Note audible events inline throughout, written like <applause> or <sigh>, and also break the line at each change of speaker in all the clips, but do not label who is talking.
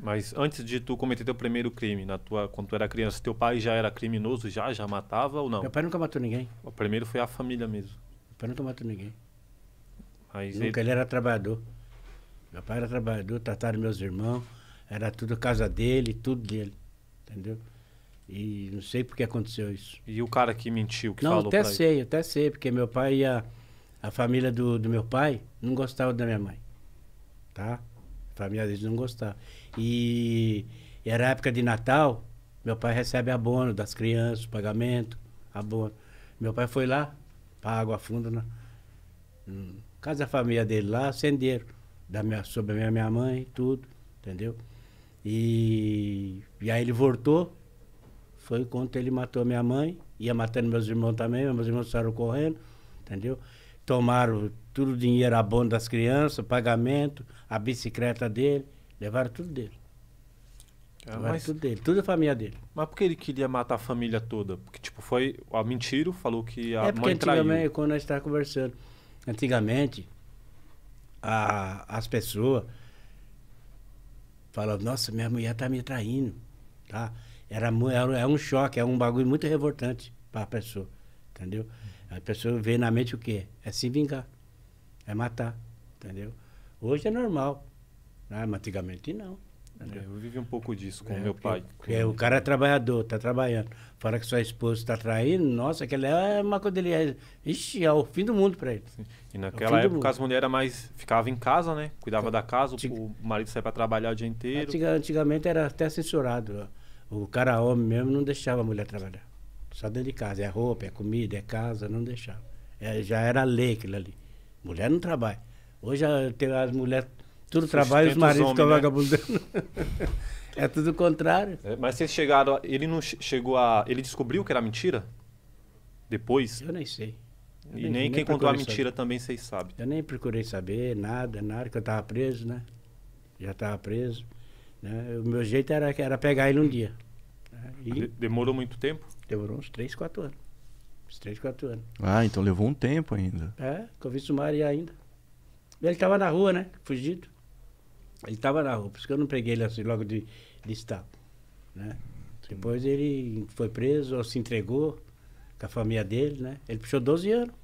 Mas antes de tu cometer teu primeiro crime, na tua, quando tu era criança, teu pai já era criminoso, já, já matava ou não? Meu pai nunca matou ninguém. O primeiro foi a família mesmo. Meu pai nunca matou ninguém. Mas nunca, ele...
ele... era trabalhador. Meu pai era trabalhador, trataram meus irmãos, era tudo casa dele, tudo dele, entendeu? E não sei por que aconteceu
isso. E o cara que mentiu, que não, falou até sei,
ele? até sei, porque meu pai e A família do, do meu pai não gostava da minha mãe, tá? família deles não gostava. E era época de Natal, meu pai recebe abono das crianças, pagamento, abono. Meu pai foi lá, para água funda, na né? hum, casa da família dele lá, acenderam, da minha, sobre a minha mãe, tudo, entendeu? E, e aí ele voltou, foi quando ele matou minha mãe, ia matando meus irmãos também, meus irmãos saíram correndo, entendeu? tomaram tudo o dinheiro abono das crianças, pagamento, a bicicleta dele, levaram tudo dele. Ah, mas... tudo dele, tudo a família dele.
Mas por que ele queria matar a família toda? Porque, tipo, foi. A ah, mentira falou que a é porque mãe traiu.
quando nós estávamos conversando, antigamente, a, as pessoas falavam: Nossa, minha mulher tá me traindo. Tá? Era, era, era é um choque, é um bagulho muito revoltante para a pessoa entendeu? A pessoa vê na mente o quê? É se vingar, é matar, entendeu? Hoje é normal, né? mas antigamente não. É, eu vivi um pouco disso com é, meu pai. Porque, é, o cara é trabalhador, tá trabalhando. Fala que sua esposa está traindo, nossa, aquela é uma coisa dele. É, ixi, é o fim do mundo para ele. Sim.
E naquela é época as mulheres mais ficavam em casa, né? Cuidava da casa, Antig... o marido saía para trabalhar o dia inteiro.
Antigamente era até censurado. O cara homem mesmo não deixava a mulher trabalhar. Só dentro de casa. É roupa, é comida, é casa, não deixava. É, já era lei aquilo ali. Mulher não trabalha. Hoje as mulheres tudo Sustenta trabalha e os maridos estão né? vagabundando. <laughs> é tudo o contrário.
É, mas vocês chegaram. ele não chegou a. Ele descobriu que era mentira? Depois? Eu nem sei. Eu e nem, nem quem contou a mentira saber. também vocês sabem.
Eu nem procurei saber nada, nada, que eu estava preso, né? Já estava preso. Né? O meu jeito era, era pegar ele um dia.
E Demorou muito tempo? Demorou uns
3, 4 anos. Uns 3, 4 anos.
Ah, então levou um tempo ainda.
É, eu o Sumário ainda. Ele estava na rua, né? Fugido. Ele estava na rua, por isso que eu não peguei ele assim logo de, de estado. Né? Depois ele foi preso ou se entregou com a família dele, né? Ele puxou 12 anos.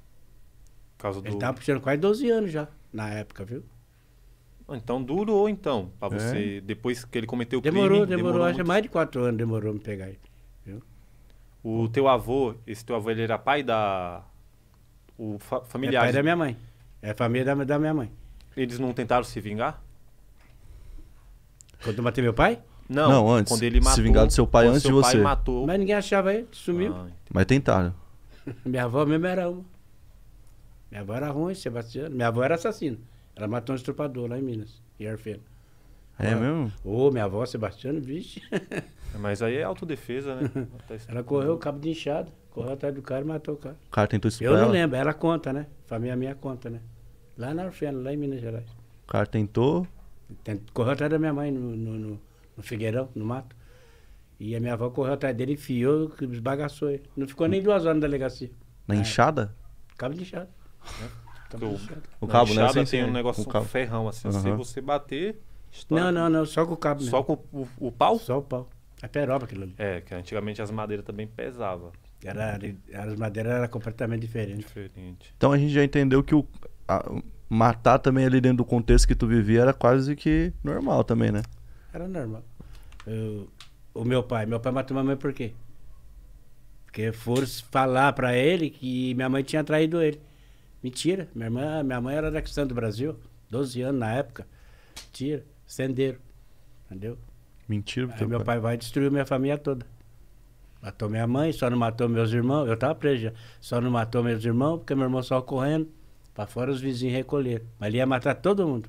Por causa do... Ele estava puxando quase 12 anos já,
na época, viu? Então durou, então, para é. você. É. Depois que ele cometeu o crime. Demorou, demorou, acho muito...
mais de quatro anos demorou me pegar. aí.
O teu avô, esse teu avô, ele era pai da. O fa familiar. É pai da minha mãe. É
família da, da minha mãe.
Eles não tentaram se vingar? Quando eu
matei meu pai? Não, não antes. Quando ele matou, se vingar do seu pai antes seu de pai você. Matou. Mas ninguém achava ele, sumiu. Ah,
Mas tentaram.
<laughs> minha avó mesmo era uma. Minha avó era ruim, Sebastiano. Minha avó era assassina. Ela matou um estrupador lá em Minas, em Arfena. É Ela, mesmo? Ô, oh,
minha avó, Sebastiano, vixe. É, mas aí é autodefesa, né? Tá <laughs> ela
correu o cabo de inchado, correu atrás do cara e matou o cara.
O cara tentou estuprar Eu não ela.
lembro, ela conta, né? Família minha conta, né? Lá na Orfena, lá em Minas Gerais.
O cara tentou?
Tent... Correu atrás da minha mãe no, no, no, no Figueirão, no mato. E a minha avó correu atrás dele, enfiou, esbagaçou ele. Não ficou nem duas horas na delegacia.
Na inchada?
Ah, cabo de enxada. Né? Porque o, o cabo, né? Sim, tem um é. negócio um ferrão, assim. Uhum. Se você bater. Não, não, não. Só com o cabo. Mesmo. Só
com o, o, pau? Só o pau. É peroba aquilo ali. É, que antigamente as madeiras também pesavam. Era,
as madeiras eram completamente diferentes. Diferente.
Então a gente já entendeu que o. A, matar também ali dentro do contexto que tu vivia era quase que normal também, né?
Era normal. Eu, o meu pai, meu pai matou minha mãe por quê? Porque foram falar para ele que minha mãe tinha traído ele. Mentira. Minha, irmã, minha mãe era da cristã do Brasil, 12 anos na época. Mentira. Sendeiro. Entendeu? Mentira, Aí meu pai. vai destruir minha família toda. Matou minha mãe, só não matou meus irmãos. Eu tava preso já. Só não matou meus irmãos, porque meu irmão só correndo. Pra fora os vizinhos recolheram.
Mas ele ia matar todo mundo.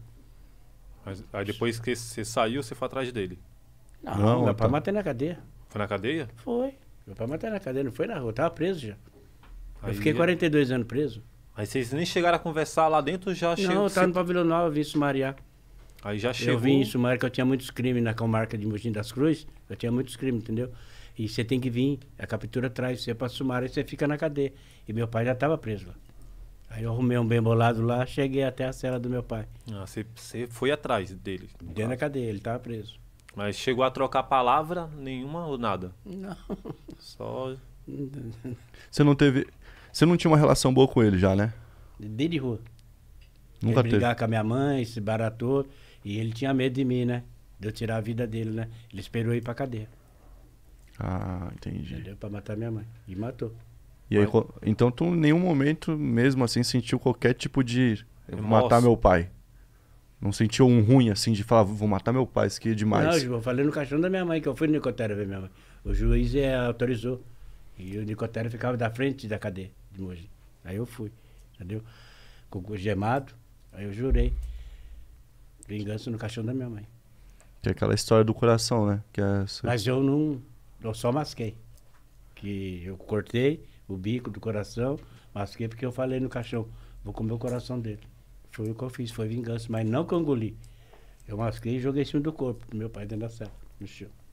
Mas, aí depois que você saiu, você foi atrás dele? Não, não meu tá. pai matei na cadeia. Foi na cadeia?
Foi. Meu pai matei na cadeia, não foi na rua. Eu tava preso já. Aí eu fiquei 42 é- anos preso.
Aí vocês nem chegaram a conversar lá dentro,
já Não, chegou... eu estava no Pavilhão 9, em Sumariá. Aí já chegou... Eu vim em Sumariá, que eu tinha muitos crimes na comarca de Mogi das Cruzes. Eu tinha muitos crimes, entendeu? E você tem que vir, a captura traz você para Sumária e você fica na cadeia. E meu pai já estava preso lá. Aí eu arrumei um bem bolado lá, cheguei até a cela do meu pai.
Ah, você, você foi atrás dele? Dentro da cadeia, ele estava preso. Mas chegou a trocar palavra nenhuma ou nada? Não. Só. <laughs> Você não teve. Você não tinha uma relação boa com ele já, né? Desde rua. Nunca ele brigava brigar com
a minha mãe, se baratou. E ele tinha medo de mim, né? De eu tirar a vida dele, né? Ele esperou ir pra cadeia.
Ah, entendi. Entendeu?
Pra matar minha mãe. E matou.
E aí, então tu em nenhum momento, mesmo assim, sentiu qualquer tipo de Nossa. matar meu pai? Não sentiu um ruim, assim, de falar, vou matar meu pai, isso aqui é demais?
Não, eu falei no caixão da minha mãe, que eu fui no Nicotero ver minha mãe. O juiz é, autorizou. E o nicotério ficava da frente da cadeia de Mogi. Aí eu fui, entendeu? Com o gemado, aí eu jurei. Vingança no caixão da minha mãe.
Que é aquela história do coração, né? Que é... Mas
eu não. Eu só masquei. Que eu cortei o bico do coração, masquei porque eu falei no caixão, vou comer o coração dele. Foi o que eu fiz, foi vingança, mas não que eu engoli. Eu masquei e joguei em cima do corpo do meu pai dentro
da cela, no chão.